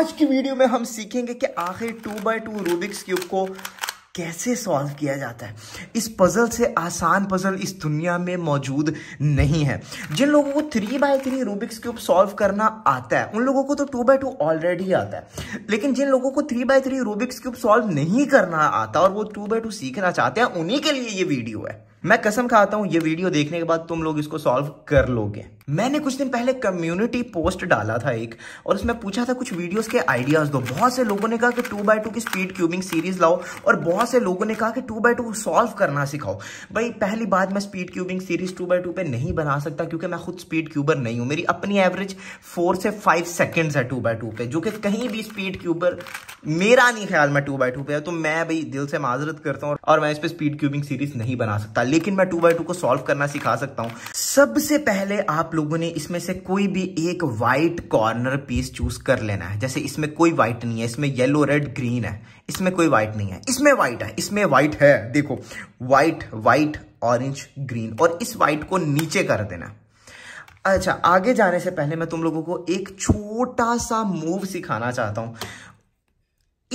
आज की वीडियो में हम सीखेंगे कि आखिर two by two Rubik's cube को कैसे सॉल्व किया जाता है इस पज़ल से आसान पज़ल इस दुनिया में मौजूद नहीं है जिन लोगों को three by three Rubik's cube solve करना आता है उन लोगों को तो टू बाय टू ऑलरेडी आता है लेकिन जिन लोगों को three by three Rubik's cube solve नहीं करना आता और वो टू बाय टू सीखना चाहते हैं उन्हीं के लिए ये वीडियो है मैं कसम खाता हूं ये वीडियो देखने के बाद तुम लोग इसको सॉल्व कर लोगे मैंने कुछ दिन पहले कम्युनिटी पोस्ट डाला था एक और उसमें पूछा था कुछ वीडियोस के आइडियाज दो बहुत से लोगों ने कहा कि टू बाय टू की स्पीड क्यूबिंग सीरीज लाओ और बहुत से लोगों ने कहा कि टू बाय टू सॉल्व करना सिखाओ भाई पहली बात मैं speed cubing series two by two पे नहीं बना सकता क्योंकि मैं खुद स्पीड क्यूबर नहीं हूं मेरी अपनी एवरेज फोर से फाइव सेकेंड्स है टू बाय टू पे जो कि कहीं भी स्पीड क्यूबर मेरा नहीं ख्याल मैं टू बाय टू पे है तो मैं भाई दिल से माजरत करता हूँ और मैं इस पर स्पीड क्यूबिंग सीरीज नहीं बना सकता लेकिन मैं टू बाई टू को सॉल्व करना सिखा सकता हूं सबसे पहले आप लोगों ने इसमें से कोई भी एक व्हाइट कॉर्नर पीस चूज कर लेना है जैसे इसमें कोई व्हाइट नहीं है इसमें येलो रेड ग्रीन है इसमें कोई व्हाइट नहीं है इसमें व्हाइट है इसमें व्हाइट है देखो व्हाइट व्हाइट ऑरेंज ग्रीन और इस व्हाइट को नीचे कर देना अच्छा आगे जाने से पहले मैं तुम लोगों को एक छोटा सा मूव सिखाना चाहता हूं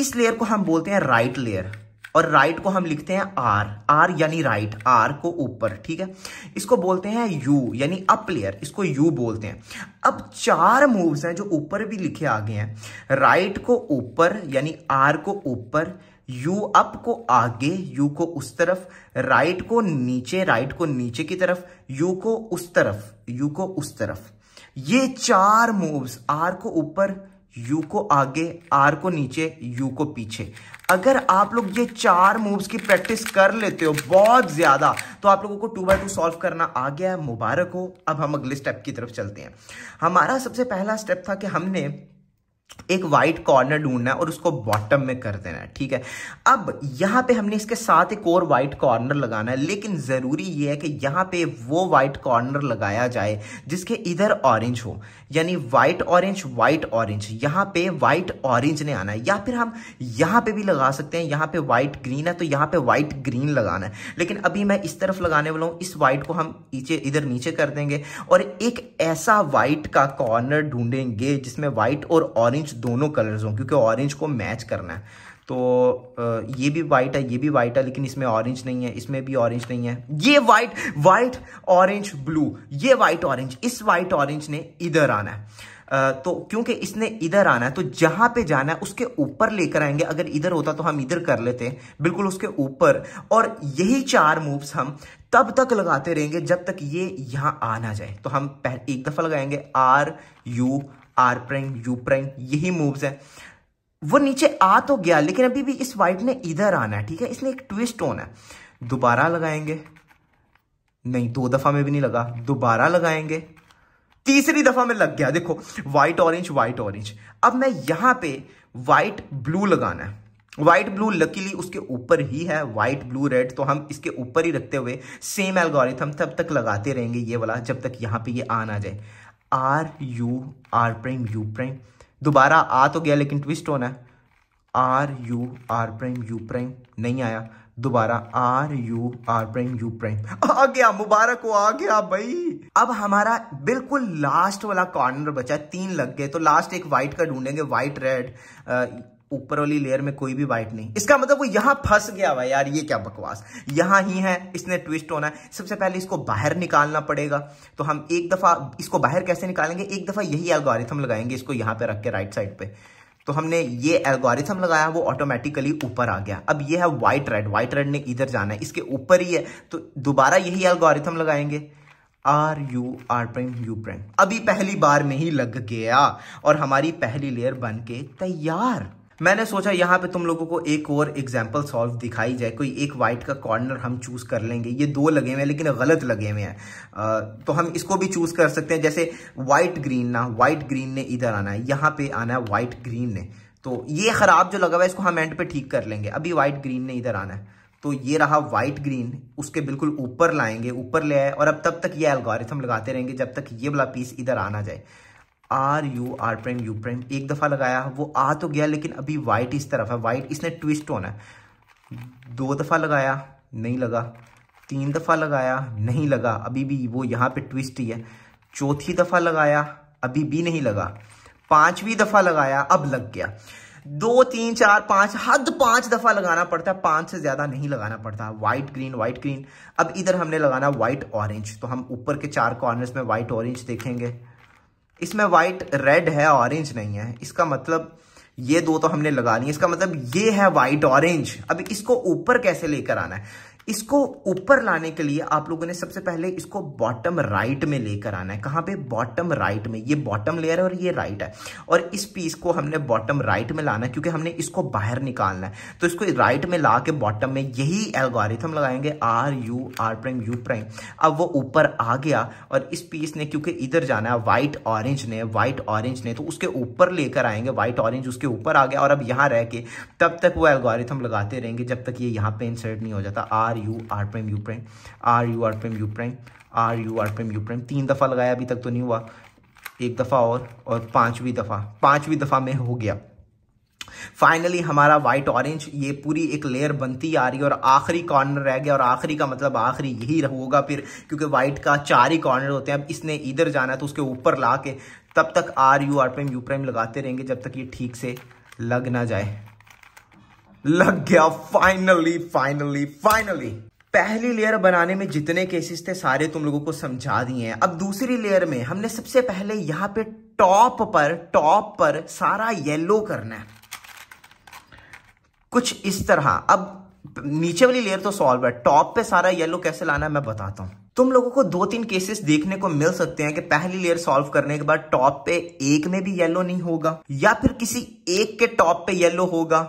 इस लेयर को हम बोलते हैं राइट लेयर और राइट को हम लिखते हैं आर आर यानी राइट आर को ऊपर ठीक है इसको बोलते हैं यू यानी अप लेयर इसको यू बोलते हैं अब चार मूव्स हैं जो ऊपर भी लिखे आगे हैं राइट को ऊपर यानी आर को ऊपर यू अप को आगे यू को उस तरफ राइट को नीचे राइट को नीचे की तरफ यू को उस तरफ यू को उस तरफ ये चार मूव्स आर को ऊपर यू को आगे आर को नीचे यू को पीछे अगर आप लोग ये चार मूव्स की प्रैक्टिस कर लेते हो बहुत ज्यादा तो आप लोगों को टू बाय टू सॉल्व करना आ गया है मुबारक हो अब हम अगले स्टेप की तरफ चलते हैं हमारा सबसे पहला स्टेप था कि हमने एक वाइट कॉर्नर ढूंढना है और उसको बॉटम में कर देना है ठीक है अब यहां पे हमने इसके साथ एक और वाइट कॉर्नर लगाना है लेकिन ज़रूरी यह है कि यहां पे वो वाइट कॉर्नर लगाया जाए जिसके इधर ऑरेंज हो यानी वाइट ऑरेंज वाइट ऑरेंज यहां पे वाइट ऑरेंज ने आना है या फिर हम यहां पे भी लगा सकते हैं यहां पे वाइट ग्रीन है तो यहां पे वाइट ग्रीन लगाना है लेकिन अभी मैं इस तरफ लगाने वाला हूँ इस वाइट को हम नीचे इधर नीचे कर देंगे और एक ऐसा वाइट का कॉर्नर ढूंढेंगे जिसमें वाइट और ऑरेंज ऑरेंज दोनों कलर्स हों क्योंकि ऑरेंज को मैच करना है तो ये भी वाइट है ये भी वाइट है लेकिन इसमें ऑरेंज नहीं है इसमें भी ऑरेंज नहीं है ये वाइट वाइट ऑरेंज ब्लू ये वाइट ऑरेंज इस वाइट ऑरेंज ने इधर आना है तो क्योंकि इसने इधर आना है तो जहां पे जाना है उसके ऊपर लेकर आएंगे अगर इधर होता तो हम इधर कर लेते हैं बिल्कुल उसके ऊपर और यही चार मूव्स हम तब तक लगाते रहेंगे जब तक ये यहां आ ना जाए तो हम एक दफा लगाएंगे R U R prime U prime यही मूव्स है वो नीचे आ तो गया लेकिन अभी भी इस वाइट ने इधर आना है ठीक है इसने एक ट्विस्ट होना है दोबारा लगाएंगे नहीं दो दफा में भी नहीं लगा दोबारा लगाएंगे तीसरी दफा में लग गया देखो व्हाइट ऑरेंज व्हाइट ऑरेंज अब मैं यहां पे व्हाइट ब्लू लगाना है व्हाइट ब्लू लकीली उसके ऊपर ही है व्हाइट ब्लू रेड तो हम इसके ऊपर ही रखते हुए सेम एल्गोरिथम तब तक लगाते रहेंगे ये वाला जब तक यहां पे ये यह आ ना जाए R U R prime U prime दोबारा आ तो गया लेकिन ट्विस्ट होना है R U R prime U prime नहीं आया दोबारा R U R prime U prime आ गया मुबारक हो आ गया भाई अब हमारा बिल्कुल लास्ट वाला कॉर्नर बचा है तीन लग गए तो लास्ट एक वाइट का ढूंढेंगे वाइट रेड ऊपर वाली लेयर में कोई भी वाइट नहीं इसका मतलब वो यहां फंस गया हुआ यार ये क्या बकवास यहां ही है इसने ट्विस्ट होना है सबसे पहले इसको बाहर निकालना पड़ेगा तो हम एक दफा इसको बाहर कैसे निकालेंगे एक दफा यही एल्गोरिथम लगाएंगे इसको यहां पे रख के राइट साइड पे तो हमने ये एल्गोरिथम लगाया वो ऑटोमेटिकली ऊपर आ गया अब ये है व्हाइट रेड व्हाइट रेड ने इधर जाना है इसके ऊपर ही है तो दोबारा यही एल्गोरिथम लगाएंगे R U R prime U prime अभी पहली बार में ही लग गया और हमारी पहली लेयर बन के तैयार मैंने सोचा यहाँ पे तुम लोगों को एक और एग्जाम्पल सॉल्व दिखाई जाए कोई एक वाइट का कॉर्नर हम चूज कर लेंगे ये दो लगे हुए हैं लेकिन गलत लगे हुए हैं तो हम इसको भी चूज कर सकते हैं जैसे वाइट ग्रीन ना वाइट ग्रीन ने इधर आना है यहाँ पे आना है वाइट ग्रीन ने तो ये खराब जो लगा हुआ है इसको हम एंड पे ठीक कर लेंगे अभी वाइट ग्रीन ने इधर आना है तो ये रहा वाइट ग्रीन उसके बिल्कुल ऊपर लाएंगे ऊपर ले आए और अब तब तक ये एल्गोरिथम लगाते रहेंगे जब तक ये वाला पीस इधर आना जाए R U R prime U prime एक दफ़ा लगाया वो आ तो गया लेकिन अभी वाइट इस तरफ है वाइट इसने ट्विस्ट होना है दो दफ़ा लगाया नहीं लगा तीन दफ़ा लगाया नहीं लगा अभी भी वो यहाँ पे ट्विस्ट ही है चौथी दफ़ा लगाया अभी भी नहीं लगा पांचवी दफ़ा लगाया अब लग गया दो तीन चार पांच हद पांच दफा लगाना पड़ता है पांच से ज्यादा नहीं लगाना पड़ता व्हाइट ग्रीन व्हाइट ग्रीन अब इधर हमने लगाना व्हाइट ऑरेंज तो हम ऊपर के चार कॉर्नर्स में व्हाइट ऑरेंज देखेंगे इसमें वाइट रेड है ऑरेंज नहीं है इसका मतलब ये दो तो हमने लगा लिया इसका मतलब ये है वाइट ऑरेंज अब इसको ऊपर कैसे लेकर आना है इसको ऊपर लाने के लिए आप लोगों ने सबसे पहले इसको बॉटम राइट में लेकर आना है कहाँ पे बॉटम राइट में ये बॉटम लेयर है और ये राइट है और इस पीस को हमने बॉटम राइट में लाना है क्योंकि हमने इसको बाहर निकालना है तो इसको राइट में ला के बॉटम में यही एल्गोरिथम लगाएंगे R U R prime U prime अब वो ऊपर आ गया और इस पीस ने क्योंकि इधर जाना है वाइट ऑरेंज ने वाइट ऑरेंज ने तो उसके ऊपर लेकर आएंगे वाइट ऑरेंज उसके ऊपर आ गया और अब यहाँ रह के तब तक वो एल्गोरिथम लगाते रहेंगे जब तक ये यहाँ पर इंसर्ट नहीं हो जाता R R U R prime U prime R U R prime U prime R U R prime U prime तीन दफ़ा लगाया अभी तक तो नहीं हुआ एक दफ़ा और और पांचवी दफ़ा पांचवी दफ़ा में हो गया फाइनली हमारा व्हाइट ऑरेंज ये पूरी एक लेयर बनती आ रही है और आखिरी कॉर्नर रह गया और आखिरी का मतलब आखिरी यही होगा फिर क्योंकि व्हाइट का चार ही कॉर्नर होते हैं अब इसने इधर जाना है तो उसके ऊपर ला के तब तक R U R prime U prime लगाते रहेंगे जब तक ये ठीक से लग ना जाए लग गया फाइनली फाइनली फाइनली पहली लेयर बनाने में जितने केसेस थे सारे तुम लोगों को समझा दिए हैं अब दूसरी लेयर में हमने सबसे पहले यहां पे टॉप पर टॉप पर सारा येलो करना है कुछ इस तरह अब नीचे वाली लेयर तो सॉल्व है टॉप पे सारा येलो कैसे लाना है मैं बताता हूं तुम लोगों को दो तीन केसेस देखने को मिल सकते हैं कि पहली लेयर सॉल्व करने के बाद टॉप पे एक में भी येलो नहीं होगा या फिर किसी एक के टॉप पे येलो होगा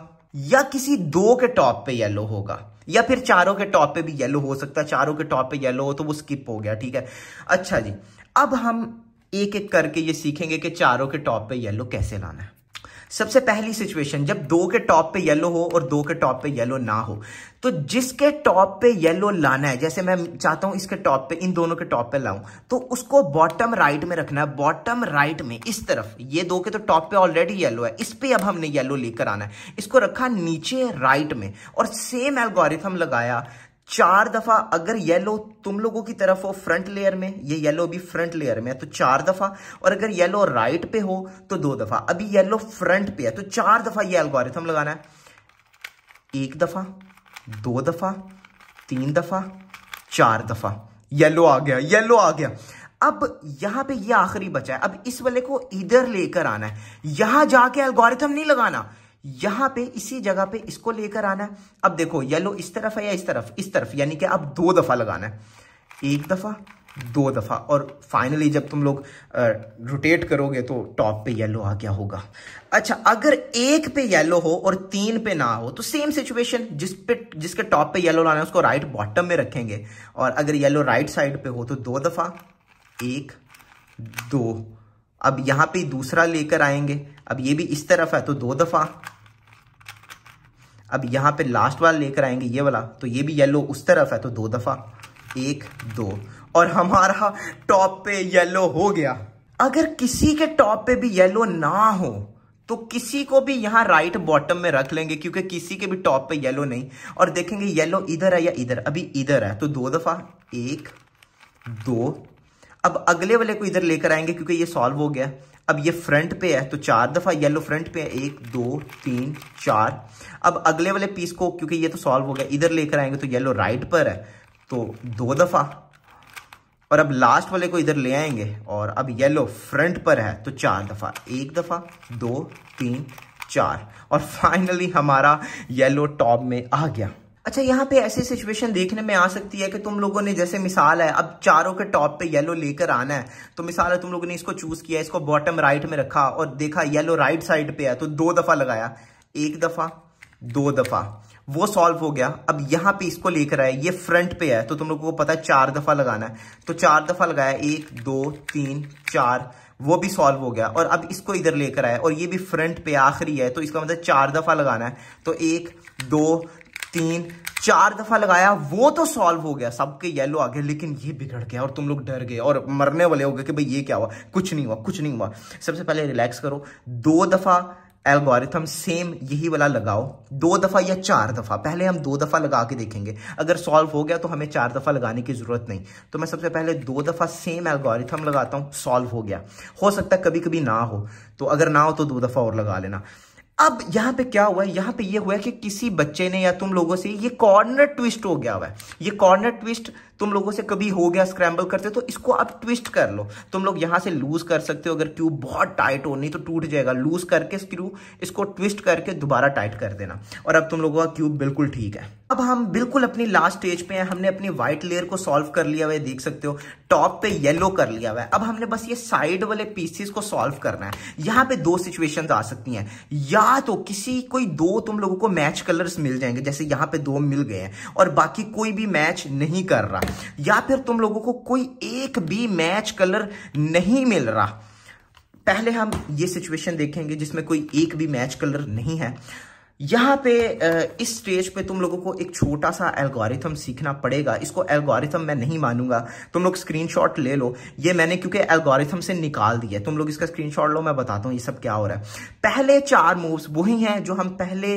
या किसी दो के टॉप पे येलो होगा या फिर चारों के टॉप पे भी येलो हो सकता है चारों के टॉप पे येलो हो तो वो स्किप हो गया ठीक है अच्छा जी अब हम एक एक करके ये सीखेंगे कि चारों के टॉप पे येलो कैसे लाना है सबसे पहली सिचुएशन जब दो के टॉप पे येलो हो और दो के टॉप पे येलो ना हो तो जिसके टॉप पे येलो लाना है जैसे मैं चाहता हूं इसके टॉप पे इन दोनों के टॉप पे लाऊं तो उसको बॉटम राइट में रखना है बॉटम राइट में इस तरफ ये दो के तो टॉप पे ऑलरेडी येलो है इस पे अब हमने येलो लेकर आना है इसको रखा नीचे राइट में और सेम एल्गोरिथम लगाया चार दफा अगर येलो तुम लोगों की तरफ हो फ्रंट लेयर में ये येलो भी फ्रंट लेयर में है तो चार दफा और अगर येलो राइट पे हो तो दो दफा अभी येलो फ्रंट पे है तो चार दफा ये एल्गोरिथम लगाना है एक दफा दो दफा तीन दफा चार दफा येलो आ गया येलो आ गया अब यहां पे ये आखिरी बचा है अब इस वाले को इधर लेकर आना है यहां जाके एल्गोरिथम नहीं लगाना यहां पे इसी जगह पे इसको लेकर आना है अब देखो येलो इस तरफ है या इस तरफ इस तरफ यानी कि आप दो दफा लगाना है एक दफा दो दफा और फाइनली जब तुम लोग रोटेट करोगे तो टॉप पे येलो आ गया होगा अच्छा अगर एक पे येलो हो और तीन पे ना हो तो सेम सिचुएशन जिस पे जिसके टॉप पे येलो लाना है उसको राइट बॉटम में रखेंगे और अगर येलो राइट साइड पे हो तो दो दफा एक दो अब यहां पे दूसरा लेकर आएंगे अब ये भी इस तरफ है तो दो दफा अब यहाँ पे लास्ट वाला लेकर आएंगे ये वाला तो ये भी येलो उस तरफ है तो दो दफा एक दो और हमारा टॉप पे येलो हो गया अगर किसी के टॉप पे भी येलो ना हो तो किसी को भी यहाँ राइट बॉटम में रख लेंगे क्योंकि किसी के भी टॉप पे येलो नहीं और देखेंगे येलो इधर है या इधर अभी इधर है तो दो दफा एक दो अब अगले वाले को इधर लेकर आएंगे क्योंकि ये सॉल्व हो गया अब ये फ्रंट पे है तो चार दफा येलो फ्रंट पे है एक दो तीन चार अब अगले वाले पीस को क्योंकि ये तो सॉल्व हो गया इधर लेकर आएंगे तो येलो राइट पर है तो दो दफा और अब लास्ट वाले को इधर ले आएंगे और अब येलो फ्रंट पर है तो चार दफा एक दफा दो तीन चार और फाइनली हमारा येलो टॉप में आ गया अच्छा यहाँ पे ऐसी सिचुएशन देखने में आ सकती है कि तुम लोगों ने जैसे मिसाल है अब चारों के टॉप पे येलो लेकर आना है तो मिसाल है तुम लोगों ने इसको चूज किया इसको बॉटम राइट में रखा और देखा येलो राइट साइड पे है तो दो दफा लगाया एक दफा दो दफा वो सॉल्व हो गया अब यहाँ पे इसको लेकर आए ये फ्रंट पे है तो तुम लोगों को पता है चार दफा लगाना है तो चार दफा लगाया एक दो तीन चार वो भी सॉल्व हो गया और अब इसको इधर लेकर आया और ये भी फ्रंट पे आखिरी है तो इसका मतलब चार दफा लगाना है तो एक दो तीन चार दफा लगाया वो तो सॉल्व हो गया सबके येलो आ गए लेकिन ये बिगड़ गया और तुम लोग डर गए और मरने वाले हो गए कि भाई ये क्या हुआ कुछ नहीं हुआ कुछ नहीं हुआ सबसे पहले रिलैक्स करो दो दफा एल्गोरिथम सेम यही वाला लगाओ दो दफा या चार दफा पहले हम दो दफा लगा के देखेंगे अगर सॉल्व हो गया तो हमें चार दफा लगाने की जरूरत नहीं तो मैं सबसे पहले दो दफा सेम एल्गोरिथम लगाता हूँ सॉल्व हो गया हो सकता है कभी कभी ना हो तो अगर ना हो तो दो दफा और लगा लेना अब यहां पे क्या हुआ है यहां पे ये यह हुआ है कि किसी बच्चे ने या तुम लोगों से ये कॉर्नर ट्विस्ट हो गया हुआ है ये कॉर्नर ट्विस्ट तुम लोगों से कभी हो गया स्क्रैम्बल करते तो इसको आप ट्विस्ट कर लो तुम लोग यहाँ से लूज कर सकते हो अगर क्यूब बहुत टाइट हो नहीं तो टूट जाएगा लूज करके स्क्रू इसको ट्विस्ट करके दोबारा टाइट कर देना और अब तुम लोगों का क्यूब बिल्कुल ठीक है अब हम बिल्कुल अपनी लास्ट स्टेज पे हैं हमने अपनी व्हाइट लेयर को सॉल्व कर लिया हुआ है देख सकते हो टॉप पे येलो कर लिया हुआ है अब हमने बस ये साइड वाले पीसीस को सॉल्व करना है यहाँ पे दो सिचुएशंस आ सकती हैं या तो किसी कोई दो तुम लोगों को मैच कलर्स मिल जाएंगे जैसे यहाँ पे दो मिल गए हैं और बाकी कोई भी मैच नहीं कर रहा या फिर तुम लोगों को कोई एक भी मैच कलर नहीं मिल रहा पहले हम ये सिचुएशन देखेंगे जिसमें कोई एक भी मैच कलर नहीं है यहाँ पे इस स्टेज पे तुम लोगों को एक छोटा सा एल्गोरिथम सीखना पड़ेगा इसको एल्गोरिथम मैं नहीं मानूंगा तुम लोग स्क्रीनशॉट ले लो ये मैंने क्योंकि एल्गोरिथम से निकाल दिया तुम लोग इसका स्क्रीनशॉट लो मैं बताता हूँ ये सब क्या हो रहा है पहले चार मूव्स वही हैं जो हम पहले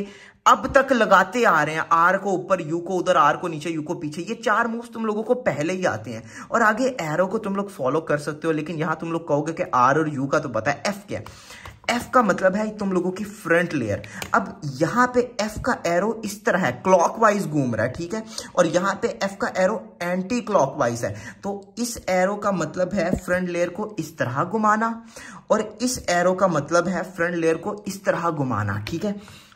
अब तक लगाते आ रहे हैं आर को ऊपर यू को उधर आर को नीचे यू को पीछे ये चार मूव्स तुम लोगों को पहले ही आते हैं और आगे एरो को तुम लोग फॉलो कर सकते हो लेकिन यहां तुम लोग कहोगे कि आर और यू का तो पता है एफ क्या एफ का मतलब है तुम लोगों की फ्रंट लेयर अब यहाँ पे एफ का एरो इस तरह है क्लॉकवाइज घूम रहा है ठीक है और यहां पे एफ का एरो एंटी क्लॉकवाइज है तो इस एरो का मतलब है फ्रंट लेयर को इस तरह घुमाना और इस एरो का मतलब है फ्रंट लेयर को इस तरह घुमाना ठीक है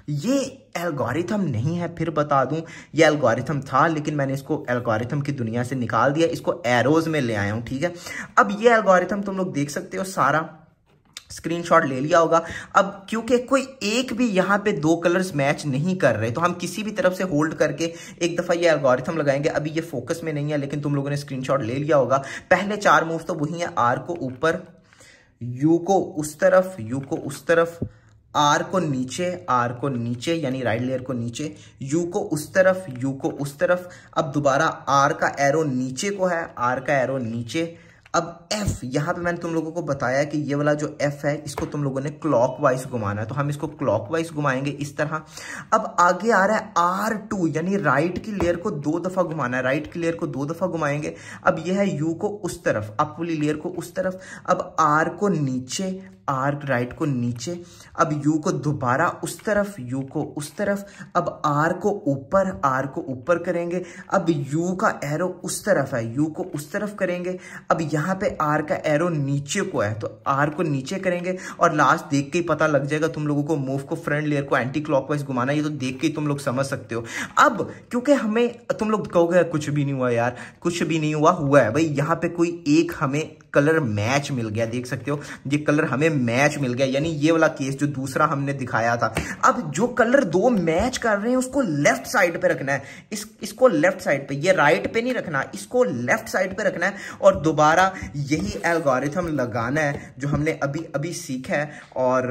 ये एल्गोरिथम नहीं है फिर बता दूं ये एल्गोरिथम था लेकिन मैंने इसको एल्गोरिथम की दुनिया से निकाल दिया इसको एरोज में ले आया हूं ठीक है अब ये एल्गोरिथम तुम लोग देख सकते हो सारा स्क्रीनशॉट ले लिया होगा अब क्योंकि कोई एक भी यहाँ पे दो कलर्स मैच नहीं कर रहे तो हम किसी भी तरफ से होल्ड करके एक दफ़ा ये एल्गोरिथम लगाएंगे अभी ये फोकस में नहीं है लेकिन तुम लोगों ने स्क्रीनशॉट ले लिया होगा पहले चार मूव तो वही है आर को ऊपर यू को उस तरफ यू को उस तरफ आर को नीचे आर को नीचे यानी राइट लेयर को नीचे यू को उस तरफ यू को उस तरफ अब दोबारा आर का एरो नीचे को है आर का एरो नीचे अब एफ यहाँ पे मैंने तुम लोगों को बताया कि ये वाला जो एफ है इसको तुम लोगों ने क्लॉकवाइज घुमाना है तो हम इसको क्लॉकवाइज घुमाएंगे इस तरह अब आगे आ रहा है आर टू यानी राइट की लेयर को दो दफा घुमाना है राइट की लेयर को दो दफा घुमाएंगे अब यह है यू को उस तरफ अप वाली लेयर को उस तरफ अब आर को नीचे आर राइट को नीचे अब यू को दोबारा उस तरफ यू को उस तरफ अब आर को ऊपर आर को ऊपर करेंगे अब यू का एरो उस तरफ है यू को उस तरफ करेंगे अब यहाँ पे आर का एरो नीचे को है तो आर को नीचे करेंगे और लास्ट देख के ही पता लग जाएगा तुम लोगों को मूव को फ्रंट लेयर को एंटी क्लॉकवाइज घुमाना ये तो देख के तुम लोग समझ सकते हो अब क्योंकि हमें तुम लोग कहोगे कुछ भी नहीं हुआ यार कुछ भी नहीं हुआ हुआ है भाई यहाँ पे कोई एक हमें कलर मैच मिल गया देख सकते हो ये कलर हमें मैच मिल गया यानी ये वाला केस जो दूसरा हमने दिखाया था अब जो कलर दो मैच कर रहे हैं उसको लेफ्ट साइड पे रखना है इस इसको लेफ्ट साइड पे ये राइट पे नहीं रखना इसको लेफ्ट साइड पे रखना है और दोबारा यही एल्गोरिथम लगाना है जो हमने अभी अभी सीखा है और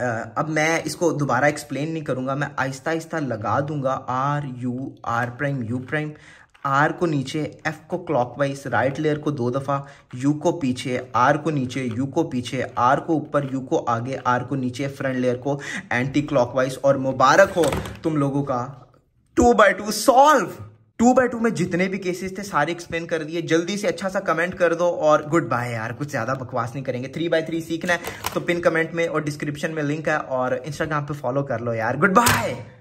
अब मैं इसको दोबारा एक्सप्लेन नहीं करूंगा मैं आहिस्ता आहिस्ता लगा दूंगा R U R prime U prime R को नीचे एफ को क्लॉकवाइज राइट लेयर को दो दफ़ा यू को पीछे आर को नीचे यू को पीछे आर को ऊपर यू को आगे आर को नीचे फ्रंट लेयर को एंटी क्लॉकवाइज और मुबारक हो तुम लोगों का two by two solve two by two में जितने भी केसेस थे सारे एक्सप्लेन कर दिए जल्दी से अच्छा सा कमेंट कर दो और गुड बाय यार कुछ ज़्यादा बकवास नहीं करेंगे थ्री बाय थ्री सीखना है तो पिन कमेंट में और डिस्क्रिप्शन में लिंक है और इंस्टाग्राम पे फॉलो कर लो यार गुड बाय